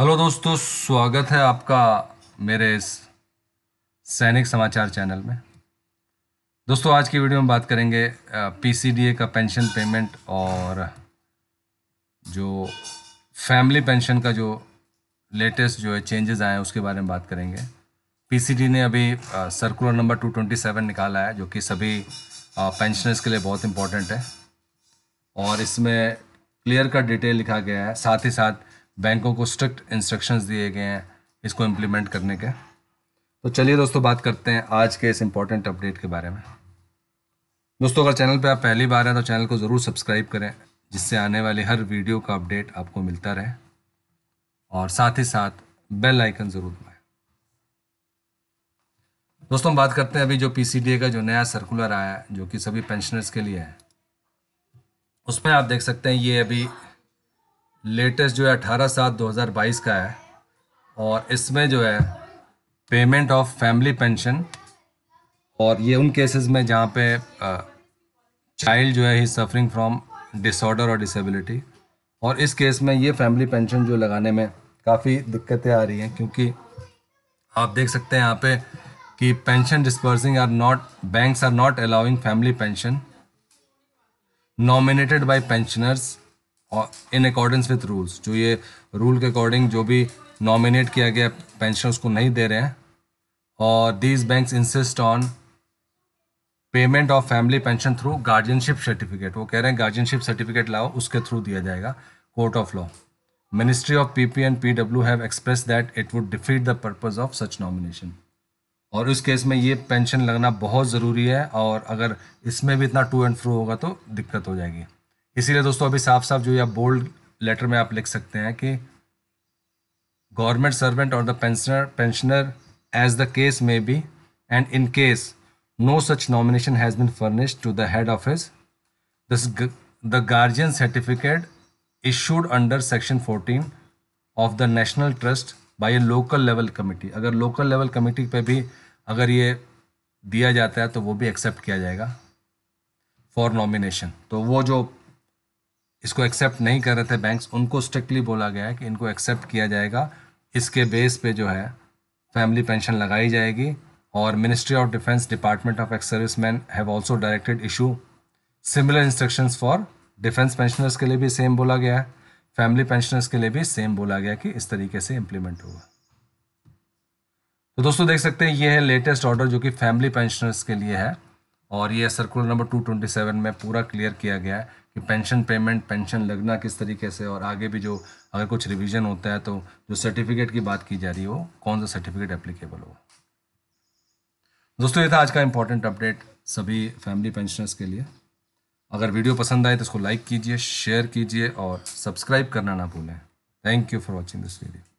hello दोस्तों स्वागत है आपका मेरे इस सैनिक समाचार चैनल में दोस्तों आज की वीडियो में बात करेंगे पीसीडीए का पेंशन पेमेंट और जो फैमिली पेंशन का जो लेटेस्ट जो है चेंजेस आए हैं उसके बारे में बात करेंगे पीसीडी ने अभी सर्कुलर नंबर 227 निकाला है जो कि सभी पेंशनर्स के लिए बहुत इम्पोर्टेंट है और इसमें क्लियर का डिटेल लिखा गया है साथ ही साथ बैंकों को स्ट्रिक्ट इंस्ट्रक्शंस दिए गए हैं इसको इम्प्लीमेंट करने के तो चलिए दोस्तों बात करते हैं आज के इस इम्पॉर्टेंट अपडेट के बारे में दोस्तों अगर चैनल पे आप पहली बार हैं तो चैनल को ज़रूर सब्सक्राइब करें जिससे आने वाली हर वीडियो का अपडेट आपको मिलता रहे और साथ ही साथ बेल आइकन ज़रूर दबाएं दोस्तों हम बात करते हैं अभी जो पीसीडीए का जो नया सर्कुलर आया है जो कि सभी पेंशनर्स के लिए है उसमें आप देख सकते हैं ये अभी लेटेस्ट जो है अठारह सात दो हज़ार बाईस का है और इसमें जो है पेमेंट ऑफ फैमिली पेंशन और ये उन केसेस में जहाँ पे चाइल्ड जो है ही सफरिंग फ्रॉम डिसऑर्डर और डिसेबिलिटी और इस केस में ये फैमिली पेंशन जो लगाने में काफ़ी दिक्कतें आ रही हैं क्योंकि आप देख सकते हैं यहाँ पे कि pension dispersing are not banks are not allowing family pension nominated by pensioners in accordance with rules जो ये रूल के अकॉर्डिंग जो भी नॉमिनेट किया गया पेंशन उसको नहीं दे रहे हैं और these bank insist on payment of family pension through guardianship certificate वो कह रहे हैं गार्जियनशिप सर्टिफिकेट लाओ उसके थ्रू दिया जाएगा court of law ministry of P P and P W have express that it would defeat the purpose of such nomination और इस केस में ये पेंशन लगना बहुत ज़रूरी है और अगर इसमें भी इतना टू एंड फ्रू होगा तो दिक्कत हो जाएगी इसीलिए दोस्तों अभी साफ साफ जो या बोल्ड लेटर में आप लिख सकते हैं कि गवर्नमेंट सर्वेंट और the pensioner pensioner as the case may be and in case no such nomination has been furnish to the head office this the guardian certificate issued under section fourteen of the national trust by a local level committee अगर local level committee पर भी अगर ये दिया जाता है तो वो भी एक्सेप्ट किया जाएगा फॉर नॉमिनेशन तो वो जो इसको एक्सेप्ट नहीं कर रहे थे बैंक्स उनको स्ट्रिक्टली बोला गया है कि इनको एक्सेप्ट किया जाएगा इसके बेस पे जो है फैमिली पेंशन लगाई जाएगी और ministry of defence department of ex service man have also directed issue similar instructions for defence pensioners के लिए भी सेम बोला गया है फैमिली पेंशनर्स के लिए भी सेम बोला गया कि इस तरीके से इम्प्लीमेंट होगा तो दोस्तों देख सकते हैं ये है लेटेस्ट ऑर्डर जो कि फैमिली पेंशनर्स के लिए है और ये सर्कुलर नंबर 227 में पूरा क्लियर किया गया है कि पेंशन पेमेंट पेंशन लगना किस तरीके से और आगे भी जो अगर कुछ रिवीजन होता है तो जो सर्टिफिकेट की बात की जा रही हो कौन सा सर्टिफिकेट एप्लीकेबल हो दोस्तों ये था आज का इंपॉर्टेंट अपडेट सभी फैमिली पेंशनर्स के लिए अगर वीडियो पसंद आए तो इसको लाइक कीजिए शेयर कीजिए और सब्सक्राइब करना ना भूलें thank you for watching this video